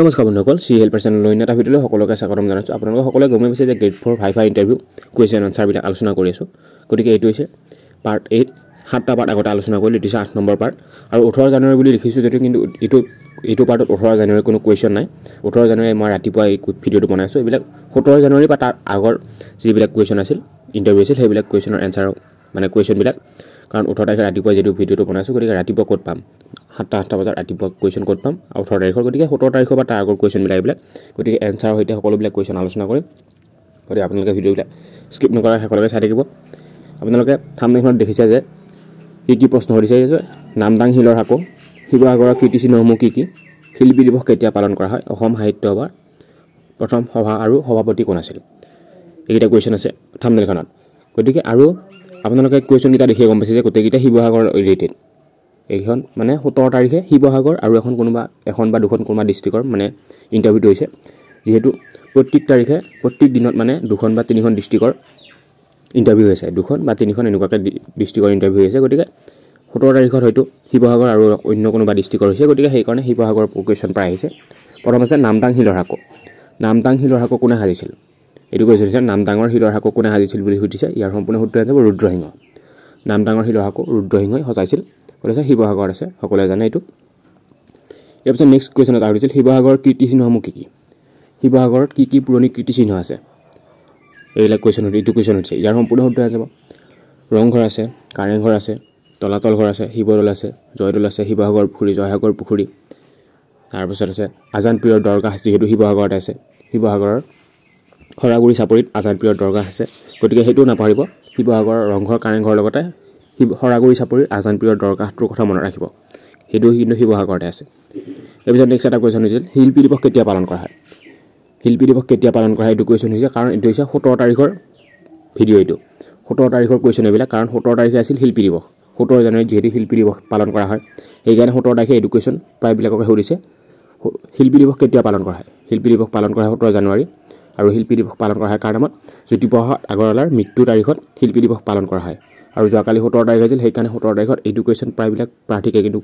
নমস্কাৰ বন্ধুসকল C help personal লৈ এটা ভিডিঅ'লৈ সকলোকে স্বাগতম জনাইছোঁ আপোনালোকে সকলোৱে গমে পাইছে যে grade four five five interview question আনচাৰবিলাক আলোচনা কৰি আছোঁ গতিকে এইটো হৈছে পাৰ্ট এইট সাতটা পাৰ্ট আগতে আলোচনা কৰিলোঁ দিছে আঠ নম্বৰ পাৰ্ট আৰু ওঠৰ জানুৱাৰী বুলি লিখিছোঁ যদিও কিন্তু এইটো এইটো পাৰ্টত ওঠৰ জানুৱাৰী কোনো কুৱেশ্যন নাই ওঠৰ জানুৱাৰী মই ৰাতিপুৱা এই ভিডিঅ'টো বনাইছোঁ এইবিলাক সোতৰ জানুৱাৰী বা তাৰ আগৰ যিবিলাক কুৱেশ্যন আছিল ইণ্টাৰভিউ আছিল সেইবিলাক কুৱেশ্যনৰ এনচাৰ মানে কুৱেশ্যনবিলাক কাৰণ ওঠৰ তাৰিখে ৰাতিপুৱা যিটো ভিডিঅ'টো বনাইছোঁ গতিকে ৰাতিপুৱা ক'ত পাম সাতটা আঠটা বজাত ৰাতিপুৱা কুৱেশ্যন ক'ত পাম আৰু ওঠৰ তাৰিখৰ গতিকে সোতৰ তাৰিখৰ পৰা তাৰ আগৰ কুৱেশ্যন মিলাই পেলাই গতিকে এনচাৰৰ সৈতে সকলোবিলাক কুৱেশ্যন আলোচনা কৰিম গতিকে আপোনালোকে ভিডিঅ'বিলাক স্কিপ নকৰা শেষলৈকে চাই থাকিব আপোনালোকে থামদাংখনত দেখিছে যে কি কি প্ৰশ্ন সুধিছে যে নামদাং শিলৰ শাকো শিৱসাগৰৰ কীৰ্তিচিহ্নসমূহ কি কি শিল্পী দিৱস কেতিয়া পালন কৰা হয় অসম সাহিত্য সভাৰ প্ৰথম সভা আৰু সভাপতি কোন আছিল এইকেইটা কুৱেশ্যন আছে থামদাংখনত গতিকে আৰু আপোনালোকে কুৱেশ্যনকেইটা দেখিয়ে গম পাইছে যে গোটেইকেইটা শিৱসাগৰ ৰিলেটেড এইখন মানে সোতৰ তাৰিখে শিৱসাগৰ আৰু এখন কোনোবা এখন বা দুখন কোনোবা ডিষ্ট্ৰিক্টৰ মানে ইণ্টাৰভিউটো হৈছে যিহেতু প্ৰত্যেক তাৰিখে প্ৰত্যেক দিনত মানে দুখন বা তিনিখন ডিষ্ট্ৰিক্টৰ ইণ্টাৰভিউ হৈছে দুখন বা তিনিখন এনেকুৱাকৈ ডিষ্ট্ৰিক্টৰ ইণ্টাৰভিউ হৈছে গতিকে সোতৰ তাৰিখত হয়তো শিৱসাগৰ আৰু অন্য কোনোবা ডিষ্ট্ৰিক্টৰ হৈছে গতিকে সেইকাৰণে শিৱসাগৰ কুৱেশ্যন প্ৰায় আহিছে প্ৰথম আছে নামদাং শিলৰ সাকু নামদাং শিলৰ সাকু কোনে সাজিছিল এইটো কুৱেশ্যন হৈছে নামদাঙৰ শিলৰ সাকু কোনে সাজিছিল বুলি সুধিছে ইয়াৰ সম্পূৰ্ণ সূত্ৰ হৈছে ৰুদ্ৰসিংহ নামদাঙৰ শিলৰ সাকু ৰুদ্ৰসিংহই সজাইছিল কলেজ হয় শিৱসাগৰত আছে সকলোৱে জানে এইটো ইয়াৰ পিছত নেক্সট কুৱেশ্যনত আগ দিছিল শিৱসাগৰৰ কীৰ্তিচিহ্নসমূহ কি কি শিৱসাগৰত কি কি পুৰণি কীৰ্তিচিহ্ন আছে এইবিলাক কুৱেশ্যন সুধি এইটো কুৱেশ্যন সুধিছে ইয়াৰ সম্পূৰ্ণ শুদ্ধ হৈ যাব ৰংঘৰ আছে কাৰেংঘৰ আছে তলাতল ঘৰ আছে শিৱদৌল আছে জয়দৌল আছে শিৱসাগৰ পুখুৰী জয়সাগৰ পুখুৰী তাৰপিছত আছে আজান প্ৰিয়ৰ দৰগাহ যিহেতু শিৱসাগৰত আছে শিৱসাগৰৰ খৰাগুৰি চাপৰিত আজান প্ৰিয়ৰ দৰগাহ আছে গতিকে সেইটোও নাপাহৰিব শিৱসাগৰৰ ৰংঘৰ কাৰেংঘৰৰ লগতে শিৱ সৰাগুৰি চাপৰিৰ প্ৰিয়ৰ দৰকাৰটোৰ কথা মনত ৰাখিব সেইটো কিন্তু শিৱসাগৰতে আছে তাৰপিছত নেক্সট এটা কুৱেশ্যন হৈছিল শিল্পী দিৱস কেতিয়া পালন কৰা হয় শিল্পী দিৱস কেতিয়া পালন কৰা হয় এইটো কুৱেশ্যন হৈছে কাৰণ এইটো হৈছে সোতৰ তাৰিখৰ ভিডিঅ' এইটো সোতৰ তাৰিখৰ কুৱেশ্যন এইবিলাক কাৰণ সোতৰ তাৰিখে আছিল শিল্পী দিৱস সোতৰ জানুৱাৰীত যিহেতু শিল্পী দিৱস পালন কৰা হয় সেইকাৰণে সোতৰ তাৰিখে এইটো কুৱেশ্যন প্ৰায়বিলাককে সুধিছে শিল্পী দিৱস কেতিয়া পালন কৰা হয় শিল্পী দিৱস পালন কৰা হয় সোতৰ জানুৱাৰী আৰু শিল্পী দিৱস পালন কৰা হয় কাৰণ আমাৰ জ্যোতিপ্ৰসাদ আগৰৱালাৰ মৃত্যুৰ তাৰিখত শিল্পী দিৱস পালন কৰা হয় আৰু যোৱাকালি সোতৰ তাৰিখ আছিল সেইকাৰণে সোতৰ তাৰিখত এডুকেশ্যন প্ৰায়বিলাক প্ৰাৰ্থীকে কিন্তু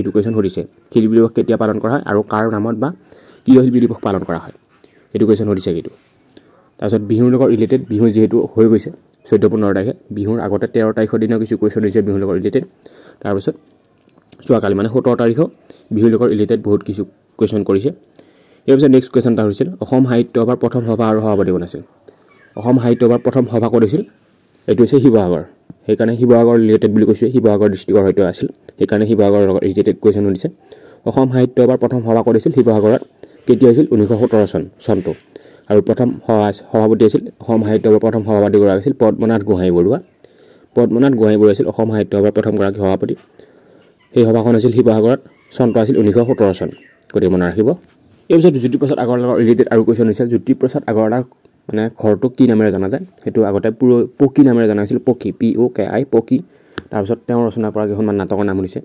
এডুকেশ্যন সুধিছে শিল্পী দিৱস কেতিয়া পালন কৰা হয় আৰু কাৰ নামত বা কিয় শিল্পী দিৱস পালন কৰা হয় এডুকেশ্যন সুধিছে কিন্তু তাৰপিছত বিহুৰ লগত ৰিলেটেড বিহু যিহেতু হৈ গৈছে চৈধ্য পোন্ধৰ তাৰিখে বিহুৰ আগতে তেৰ তাৰিখৰ দিনা কিছু কুৱেশ্যন হৈছে বিহুৰ লগত ৰিলেটেড তাৰপিছত যোৱাকালি মানে সোতৰ তাৰিখে বিহুৰ লগত ৰিলেটেড বহুত কিছু কুৱেশ্যন কৰিছে ইয়াৰ পিছত নেক্সট কুৱেশ্যন এটা হৈছিল অসম সাহিত্য সভাৰ প্ৰথম সভা আৰু সভাপতি কোন আছিল অসম সভাৰ প্ৰথম সভা কোন হৈছিল এইটো হৈছে শিৱসাগৰ সেইকাৰণে শিৱসাগৰ ৰিলেটেড বুলি কৈছোঁ শিৱসাগৰ ডিষ্ট্ৰিক্টৰ সৈতে আছিল সেইকাৰণে শিৱসাগৰৰ লগত ৰিলেটেড কুৱেশ্যন সুধিছে অসম সাহিত্য সভাৰ প্ৰথম সভা কৰিছিল শিৱসাগৰত কেতিয়া হৈছিল ঊনৈছশ সোতৰ চন চনটো আৰু প্ৰথম সভা সভাপতি আছিল অসম সাহিত্য সভাৰ প্ৰথম সভাপতিগৰাকী আছিল পদ্মনাথ গোহাঁই বৰুৱা পদ্মনাথ গোহাঁই বৰুৱা আছিল অসম সাহিত্য সভাৰ প্ৰথমগৰাকী সভাপতি সেই সভাখন আছিল শিৱসাগৰত চনটো আছিল ঊনৈছশ সোতৰ চন গতিকে মনে ৰাখিব এই পিছত জ্যোতিপ্ৰসাদ আগৰৱালৰ ৰিলেটেড আৰু কুৱেশ্যন হৈছে জ্যোতিপ্ৰসাদ আগৰৱালাৰ মানে ঘৰটো কি নামেৰে জনা যায় সেইটো আগতে পকী নামেৰে জনা হৈছিল পকী পি অ' কে আই পকী তাৰপিছত তেওঁ ৰচনা কৰা কেইখনমান নাটকৰ নাম শুনিছে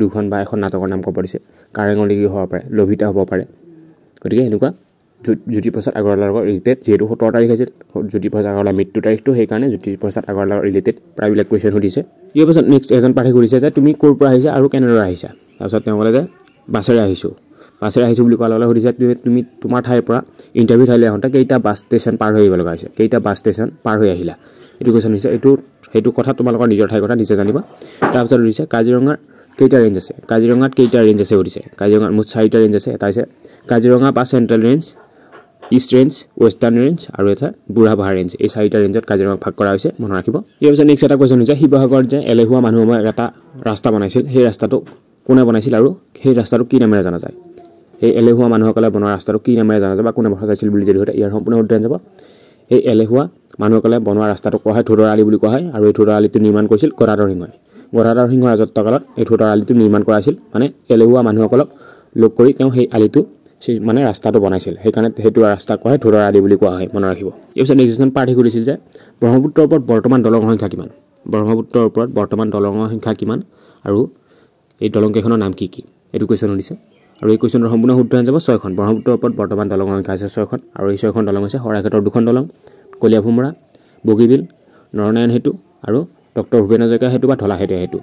দুখন বা এখন নাটকৰ নাম ক'ব দিছে কাৰেঙলিগী হ'ব পাৰে লভিতা হ'ব পাৰে গতিকে এনেকুৱা সেনেকুৱা জ্যোতিপ্ৰসাদ আগৰৱালাৰ লগত ৰিলেটেড যিহেতু সোতৰ তাৰিখ আছিল জ্যোতিপ্ৰসাদ আগৰৱালাৰ মৃত্যু তাৰিখটো সেইকাৰণে জ্যোতিপ্ৰসাদ আগৰৱালাৰ ৰিলেটেড প্ৰায়বিলাক কুৱেশ্যন সুধিছে ইয়াৰ পাছত নেক্সট এজন প্ৰাৰ্থী সুধিছে যে তুমি ক'ৰ পৰা আহিছা আৰু কেনেদৰে আহিছা তাৰপিছত তেওঁ ক'লে যে বাছেৰে আহিছোঁ বাছেৰে আহিছোঁ বুলি কোৱাৰ লগে লগে সুধিছে তুমি তোমাৰ ঠাইৰ পৰা ইণ্টাৰভিউ ঠাইলৈ আহোঁতে কেইটা বাছ ষ্টেচন পাৰ হৈ আহিব লগা হৈছে কেইটা বাছ ষ্টেচন পাৰ হৈ আহিলা এইটো কুৱেশ্যন হৈছে এইটো সেইটো কথা তোমালোকৰ নিজৰ ঠাইৰ কথা নিজে জানিবা তাৰপিছত সুধিছে কাজিৰঙাৰ কেইটা ৰেঞ্জ আছে কাজিৰঙাত কেইটা ৰেঞ্জ আছে সুধিছে কাজিৰঙাত মুঠ চাৰিটা ৰেঞ্জ আছে এটা হৈছে কাজিৰঙা বা central range east range western range আৰু এটা বুঢ়াবাহা ৰেঞ্জ এই চাৰিটা ৰেঞ্জত কাজিৰঙাক ভাগ কৰা হৈছে মনত ৰাখিব ইয়াৰ পিছত নেক্সট এটা কুৱেশ্যন হৈছে শিৱসাগৰত যে এলেহুৱা মানুহসমূহে এটা ৰাস্তা বনাইছিল সেই ৰাস্তাটো কোনে বনাইছিল আৰু সেই ৰাস্তাটো কি নামেৰে জনা যায় সেই এলেহুৱা মানুহসকলে বনোৱা ৰাস্তাটো কি নামেৰে জনা যাব বা কোনে বচাইছিল বুলি যদি হয় ইয়াৰ সম্পূৰ্ণ উদ্ধাৰ যাব এই এলেহুৱা মানুহসকলে বনোৱা ৰাস্তাটো কোৱা হয় ঠোঁটৰ আলি বুলি কোৱা হয় আৰু এই ঠোঁটৰ আলিটো নিৰ্মাণ কৰিছিল গদাধৰ সিংহই গদাধৰ সিংহৰ কালত এই ঠোঁটৰ আলিটো নিৰ্মাণ কৰা কৰাইছিল মানে এলেহুৱা মানুহসকলক লগ কৰি তেওঁ সেই আলিটো মানে ৰাস্তাটো বনাইছিল সেইকাৰণে সেইটো ৰাস্তা কোৱা হয় ঠোঁটৰ আলি বুলি কোৱা হয় মনত ৰাখিব এই পিছত নেক্সট প্ৰাৰ্থী সুধিছিল যে ব্ৰহ্মপুত্ৰৰ ওপৰত বৰ্তমান দলঙৰ সংখ্যা কিমান ব্ৰহ্মপুত্ৰৰ ওপৰত বৰ্তমান দলঙৰ সংখ্যা কিমান আৰু এই দলংকেইখনৰ নাম কি কি এইটো কুৱেশ্যন সুধিছে আৰু এই কুৱেশ্যনটোৰ সম্পূৰ্ণ শুদ্ধ হৈ যাব ছয়খন ব্ৰহ্মপুত্ৰৰ ওপৰত বৰ্তমান দলং সংখ্যা আছে ছয়খন আৰু এই ছয়খন দলং হৈছে শৰাইঘাটৰ দুখন দলং কলীয়াভোমৰা বগীবিল নৰনাৰায়ণ সেতু আৰু ডক্টৰ ভূপেন হাজৰিকা সেতু বা ঢলাহেতীয়া সেতু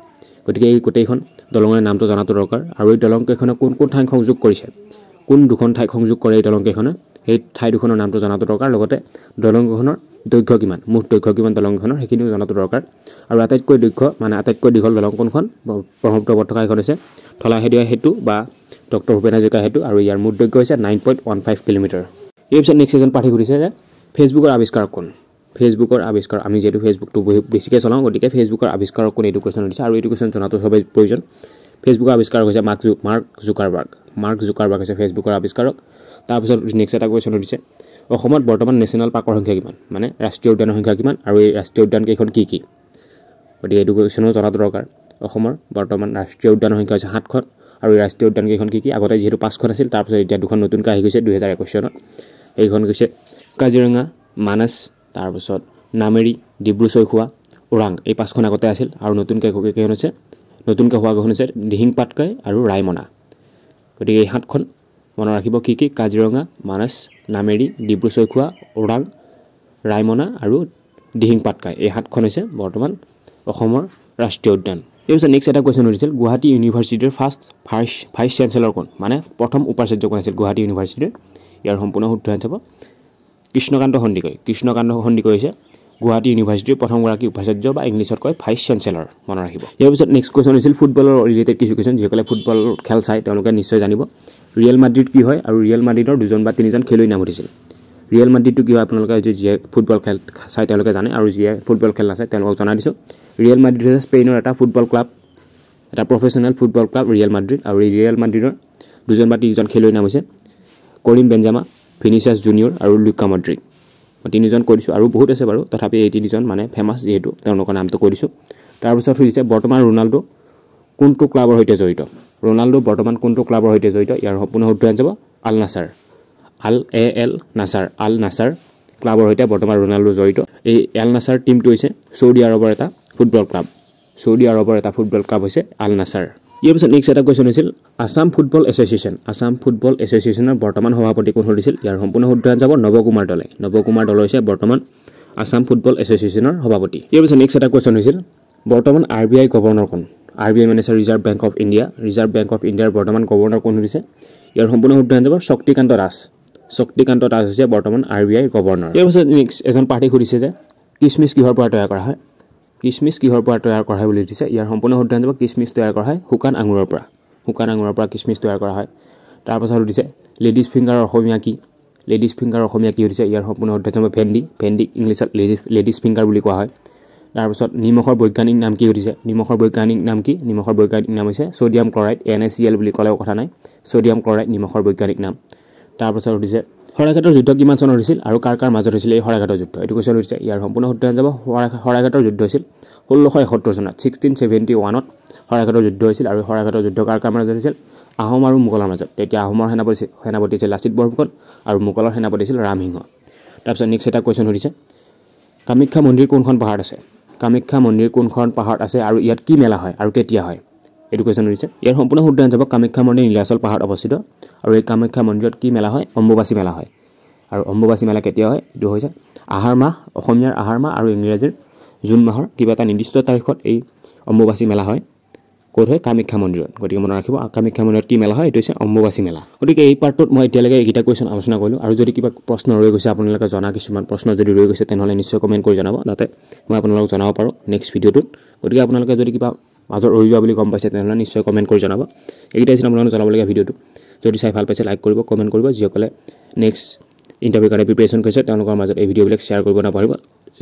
গতিকে এই গোটেইখন দলঙৰ নামটো জনাটো দৰকাৰ আৰু এই দলংকেইখনে কোন কোন ঠাইক সংযোগ কৰিছে কোন দুখন ঠাইক সংযোগ কৰে এই দলংকেইখনে সেই ঠাই দুখনৰ নামটো জনাটো দৰকাৰ লগতে দলংকেইখনৰ দৈৰ্ঘ্য কিমান মুঠ দৈৰ্ঘ্য কিমান দলংকেইখনৰ সেইখিনিও জনাটো দৰকাৰ আৰু আটাইতকৈ দৈৰ্ঘ্য মানে আটাইতকৈ দীঘল দলং কোনখন ব্ৰহ্মপুত্ৰ পথ থকা এইখন হৈছে ঢলাহেদিয়া সেতু বা ডক্টৰ ভূপেন হাজৰিকা সেইটো আৰু ইয়াৰ মুঠ দৈৰ্ঘ্য হৈছে nine point one five kilometre এই পিছত নেক্সট এজন পাঠি সুধিছে যে ফেচবুকৰ আৱিষ্কাৰক কোন ফেচবুকৰ আৱিষ্কাৰ আমি যিহেতু ফেচবুকটো বহু বেছিকৈ চলাওঁ গতিকে ফেচবুকৰ আৱিষ্কাৰক কোন এইটো কুৱেশ্যন সুধিছে আৰু এইটো কুৱেশ্যন জনাটো চবেই প্ৰয়োজন ফেচবুকৰ আৱিষ্কাৰ হৈছে Mark Zu Mark Zuckerberg Mark Zuckerberg হৈছে ফেচবুকৰ আৱিষ্কাৰক তাৰপিছত নেক্সট এটা কুৱেশ্যন সুধিছে অসমত বৰ্তমান নেশ্যনেল পাৰ্কৰ সংখ্যা কিমান মানে ৰাষ্ট্ৰীয় উদ্যানৰ সংখ্যা কিমান আৰু এই ৰাষ্ট্ৰীয় উদ্যানকেইখন কি কি গতিকে এইটো কুৱেশ্যনো জনাটো দৰকাৰ অসমৰ বৰ্তমান ৰাষ্ট্ৰীয় উদ্যানৰ সংখ্যা হৈছে সাতখন আৰু এই ৰাষ্ট্ৰীয় উদ্যানকেইখন কি কি আগতে যিহেতু পাঁচখন আছিল তাৰপিছত এতিয়া দুখন নতুনকৈ আহি গৈছে দুহেজাৰ একৈছ চনত এইখন গৈছে কাজিৰঙা মানাস তাৰপিছত নামেৰি ডিব্ৰু চৈখোৱা ওৰাং এই পাঁচখন আগতে আছিল আৰু নতুনকৈ কেইখন হৈছে নতুনকৈ হোৱা কেইখন হৈছে পাটকাই আৰু ৰায়মনা গতিকে এই সাতখন মনত ৰাখিব কি কি কাজিৰঙা মানাস নামেৰি ডিব্ৰু চৈখোৱা ওৰাং ৰায়মনা আৰু দিহিং পাটকাই এই সাতখন হৈছে বৰ্তমান অসমৰ ৰাষ্ট্ৰীয় উদ্যান তাৰপিছত নেক্সট এটা কুৱেশ্যন উঠিছিল গুৱাহাটী ইউনিভাৰ্চিটিৰ ফাৰ্ষ্ট ভাইচ ভাইচ চেঞ্চেলৰ কোন মানে প্ৰথম উপাচাৰ্য কোন আছিল গুৱাহাটী ইউনিভাৰ্চিটিৰ ইয়াৰ সম্পূৰ্ণ শুদ্ধ হেঞ্চ হ'ব কৃষ্ণকান্ত সন্দিকৈ কৃষ্ণকান্ত সন্দিকৈ হৈছে গুৱাহাটী ইউনিভাৰ্চিটিৰ প্ৰথমগৰাকী উপাচাৰ্য বা ইংলিছত কয় ভাইচ চেঞ্চেলৰ মনত ৰাখিব ইয়াৰ পিছত নেক্সট কুৱেশ্যন হৈছিল ফুটবলৰ ৰিলেটেড কিছু কুৱেশ্যন যিসকলে ফুটবল খেল চায় তেওঁলোকে নিশ্চয় জানিব ৰিয়েল মাদ্ৰিদ কি হয় আৰু ৰিয়েল মাদ্ৰিদৰ দুজন বা তিনিজন খেলুৱৈ নাম উঠিছিল ৰিয়েল মাদ্ৰিদটো কি হয় আপোনালোকে যে যিয়ে ফুটবল খেল চাই তেওঁলোকে জানে আৰু যিয়ে ফুটবল খেল নাচায় তেওঁলোকক জনাই দিছোঁ ৰিয়েল মাদ্ৰিদ হৈছে স্পেইনৰ এটা ফুটবল ক্লাব এটা professional football club Real Madrid আৰু এই ৰিয়েল মাদ্ৰিদৰ দুজন বা তিনিজন খেলুৱৈৰ নাম হৈছে কৰিম বেঞ্জামা ফিনিচাছ জুনিয়ৰ আৰু লুকা মাদ্ৰিক মই তিনিজন কৈ দিছোঁ আৰু বহুত আছে বাৰু তথাপি এই তিনিজন মানে ফেমাছ যিহেতু তেওঁলোকৰ নামটো কৈ দিছোঁ তাৰপিছত সুধিছে বৰ্তমান ৰোনাল্ডো কোনটো ক্লাবৰ সৈতে জড়িত ৰোনাল্ডো বৰ্তমান কোনটো ক্লাবৰ সৈতে জড়িত ইয়াৰ সম্পূৰ্ণ উত্তৰ যাব আলনাছাৰ আল এ এল নাছাৰ আল নাছাৰ ক্লাবৰ সৈতে বৰ্তমান ৰোনাল্ডো জড়িত এই এল নাছাৰ টিমটো হৈছে চৌদি আৰবৰ এটা ফুটবল ক্লাব চৌদি আৰবৰ এটা ফুটবল ক্লাব হৈছে আল নাছাৰ ইয়াৰ পিছত নেক্সট এটা কুৱেশ্যন হৈছিল Assam football association Assam football এছ'চিয়েশ্যনৰ বৰ্তমান সভাপতি কোন সুধিছিল ইয়াৰ সম্পূৰ্ণ শুদ্ধ যাব নৱ কুমাৰ দলে নৱ কুমাৰ দল হৈছে বৰ্তমান আছাম ফুটবল এছ'চিয়েশ্যনৰ সভাপতি ইয়াৰ পিছত নেক্সট এটা কুৱেশ্যন হৈছিল বৰ্তমান আৰ বি আই গৱৰ্ণৰ কোন আৰ বি আই মানে reserve bank of India reserve bank of ইণ্ডিয়াৰ বৰ্তমান গৱৰ্ণৰ কোন সুধিছে ইয়াৰ সম্পূৰ্ণ শুদ্ধ যাব শক্তিকান্ত দাস শক্তিকান্ত দাস হৈছে বৰ্তমান আৰ বি আইৰ গভৰ্ণৰ ইয়াৰ পিছত নেক্সট এজন পাৰ্টি সুধিছে যে কিচমিচ কিহৰ পৰা তৈয়াৰ কৰা হয় কিচমিচ কিহৰ পৰা তৈয়াৰ কৰা হয় বুলি সুধিছে ইয়াৰ সম্পূৰ্ণ শুদ্ধ হিচাপে কিচমিচ তৈয়াৰ কৰা হয় শুকান আঙুৰৰ পৰা শুকান আঙুৰৰ পৰা কিচমিচ তৈয়াৰ কৰা হয় তাৰপাছত সুধিছে লেডিজ ফিংগাৰৰ অসমীয়া কি লেডিজ ফিংগাৰ অসমীয়া কি সুধিছে ইয়াৰ সম্পূৰ্ণ শুদ্ধ হিচাপে ভেণ্ডি ভেণ্ডিক ইংলিছত লেডিজ লেডিজ ফিংগাৰ বুলি কোৱা হয় তাৰপাছত নিমখৰ বৈজ্ঞানিক নাম কি সুধিছে নিমখৰ বৈজ্ঞানিক নাম কি নিমখৰ বৈজ্ঞানিক নাম হৈছে sodium chloride N S C L বুলি ক'লেও কথা নাই ছ'ডিয়াম ক্লৰাইড নিমখৰ বৈজ্ঞানিক নাম তাৰপাছত সুধিছে শৰাইঘাটৰ যুদ্ধ কিমান চনত হৈছিল আৰু কাৰ কাৰ মাজত হৈছিল এই শৰাইঘাটৰ যুদ্ধ এইটো কুৱেশ্যন সুধিছে ইয়াৰ সম্পূৰ্ণ সুধা যাব শৰাইঘাটৰ যুদ্ধ হৈছিল ষোল্লশ এসত্তৰ চনত ছিক্সটিন চেভেণ্টি ওৱানত শৰাইঘাটৰ যুদ্ধ হৈছিল আৰু শৰাইঘাটৰ যুদ্ধ কাৰ কাৰ মাজত হৈছিল আহোম আৰু মোগলৰ মাজত তেতিয়া আহোমৰ সেনাপতি সেনাপতি আছিল লাচিত বৰফুকন আৰু মোগলৰ সেনাপতি আছিল ৰামসিংহ তাৰপিছত নেক্সট এটা কুৱেশ্যন সুধিছে কামাখ্যা মন্দিৰ কোনখন পাহাৰত আছে কামাখ্যা মন্দিৰ কোনখন পাহাৰত আছে আৰু ইয়াত কি মেলা হয় আৰু কেতিয়া হয় এইটো কুৱেশ্যন দিছে ইয়াৰ সম্পূৰ্ণ শুদ্ধ হৈ যাব কামাখ্যা মন্দিৰ নীলাচল পাহাৰত অৱস্থিত আৰু এই কামাখ্যা মন্দিৰত কি মেলা হয় অম্বুবাচী মেলা হয় আৰু অম্বুবাচী মেলা কেতিয়া হয় এইটো হৈছে আহাৰ মাহ অসমীয়াৰ আহাৰ মাহ আৰু ইংৰাজীৰ জুন মাহৰ কিবা এটা নিৰ্দিষ্ট তাৰিখত এই অম্বুবাচী মেলা হয় ক'ত হয় কামাখ্যা মন্দিৰত গতিকে মনত ৰাখিব কামাখ্যা মন্দিৰত কি মেলা হয় এইটো হৈছে অম্বুবাচী মেলা গতিকে এই পাৰ্টটোত মই এতিয়ালৈকে এইকেইটা কুৱেশ্যন আলোচনা কৰিলোঁ আৰু যদি কিবা প্ৰশ্ন ৰৈ গৈছে আপোনালোকে জনা কিছুমান প্ৰশ্ন যদি ৰৈ গৈছে তেনেহ'লে নিশ্চয় কমেণ্ট কৰি জনাব যাতে মই আপোনালোকক জনাব পাৰোঁ নেক্সট ভিডিঅ'টোত গতিকে আপোনালোকে যদি কিবা মাজত ৰৈ যোৱা বুলি গম পাইছে তেনেহ'লে নিশ্চয় কমেণ্ট কৰি জনাব এইকেইটাই আছিল আপোনালোকে জনাবলগীয়া ভিডিঅ'টো যদি চাই ভাল পাইছে লাইক কৰিব কমেণ্ট কৰিব যিসকলে নেক্সট ইণ্টাৰভিউৰ কাৰণে প্ৰিপেৰেশ্যন কৰিছে তেওঁলোকৰ মাজত এই ভিডিঅ'বিলাক শ্বেয়াৰ কৰিব নাপাৰিব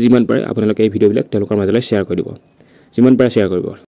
যিমান পাৰে আপোনালোকে এই ভিডিঅ'বিলাক তেওঁলোকৰ মাজলৈ শ্বেয়াৰ কৰি দিব যিমান পাৰে শ্বেয়াৰ কৰিব